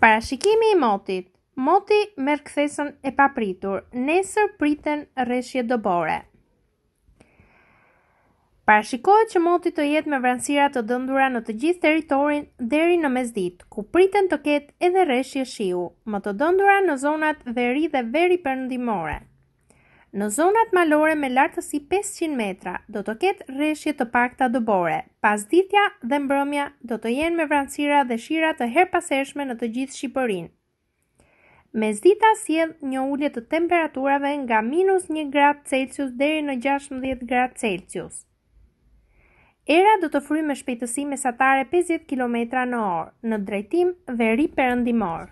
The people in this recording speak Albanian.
Parashikimi i motit. Moti merr kthesën e papritur. Nesër priten rreshje dobore. Parashikohet që moti të jetë me vranësira të dëndura në të gjithë teritorin deri në mesdit, ku priten të ketë edhe reshje shiu, më të dëndura në zonat dhe ri dhe veri përndimore. Në zonat malore me lartësi 500 metra do të ketë rreshje të pakta Pas Pasditja dhe mbrëmja do të jenë me vranësira dhe shira të paseshme në të gjithë Shqipërinë. Mesdita sjell një ulje të temperaturave nga minus -1 grad Celsius deri në 16 grad Celsius. Era do të fryjë me shpejtësi mesatare 50 km në orë, në drejtim veri perëndimor.